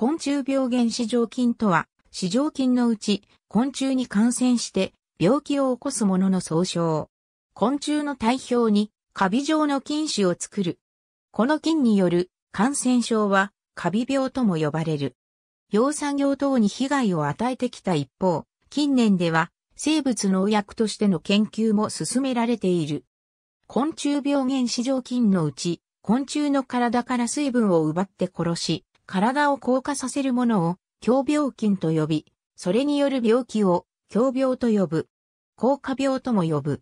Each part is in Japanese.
昆虫病原糸状菌とは、糸状菌のうち昆虫に感染して病気を起こすものの総称。昆虫の体表にカビ状の菌種を作る。この菌による感染症はカビ病とも呼ばれる。養蚕業等に被害を与えてきた一方、近年では生物農薬としての研究も進められている。昆虫病原糸状菌のうち、昆虫の体から水分を奪って殺し、体を硬化させるものを強病菌と呼び、それによる病気を強病と呼ぶ。硬化病とも呼ぶ。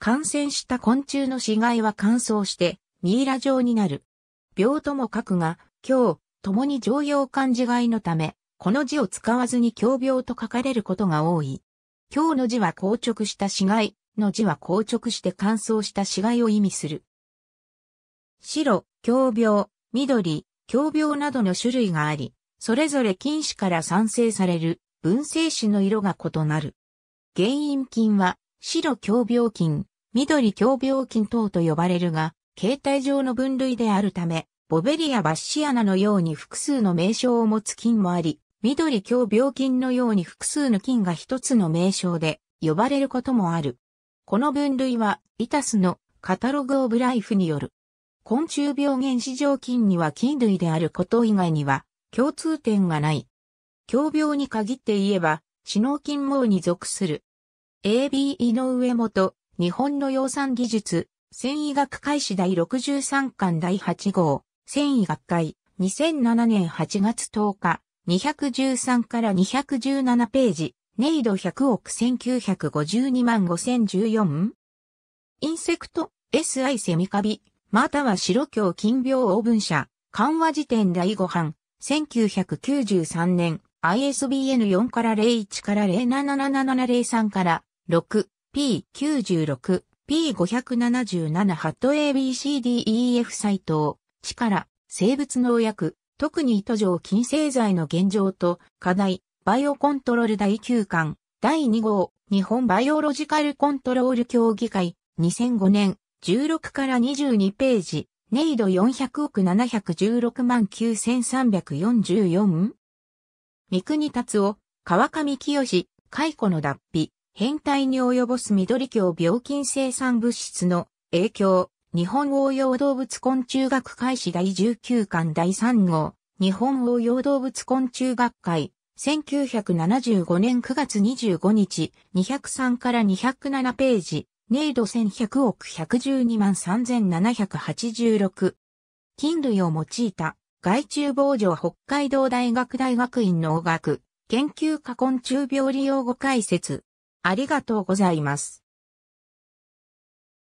感染した昆虫の死骸は乾燥してミイラ状になる。病とも書くが、今日、共に常用漢字いのため、この字を使わずに強病と書かれることが多い。今日の字は硬直した死骸の字は硬直して乾燥した死骸を意味する。白、強病、緑、狂病などの種類があり、それぞれ菌糸から産生される分生子の色が異なる。原因菌は白狂病菌、緑狂病菌等と呼ばれるが、形態上の分類であるため、ボベリア・バッシアナのように複数の名称を持つ菌もあり、緑狂病菌のように複数の菌が一つの名称で呼ばれることもある。この分類は、イタスのカタログ・オブ・ライフによる昆虫病原子状菌には菌類であること以外には共通点がない。共病に限って言えば、死脳菌網に属する。AB e の上元、日本の養蚕技術、繊維学会始第63巻第8号、繊維学会、2007年8月10日、213から217ページ、ネイド100億1952万5014。インセクト、SI セミカビ、または白京金病応文社、緩和辞典第5版、1993年、ISBN4 から01から077703から、6、P96、P577 ハット ABCDEF 斎藤、地から、生物農薬、特に糸状菌製剤の現状と、課題、バイオコントロール第9巻、第2号、日本バイオロジカルコントロール協議会、2005年、16から22ページ、ネイド400億716万 9344? 三国達夫、川上清、解雇の脱皮、変態に及ぼす緑鏡病菌生産物質の影響、日本応用動物昆虫学開始第19巻第3号、日本応用動物昆虫学会、1975年9月25日、203から207ページ、ネイド1100億112万3786。菌類を用いた害虫防除北海道大学大学院農学研究科昆虫病理用語解説。ありがとうございます。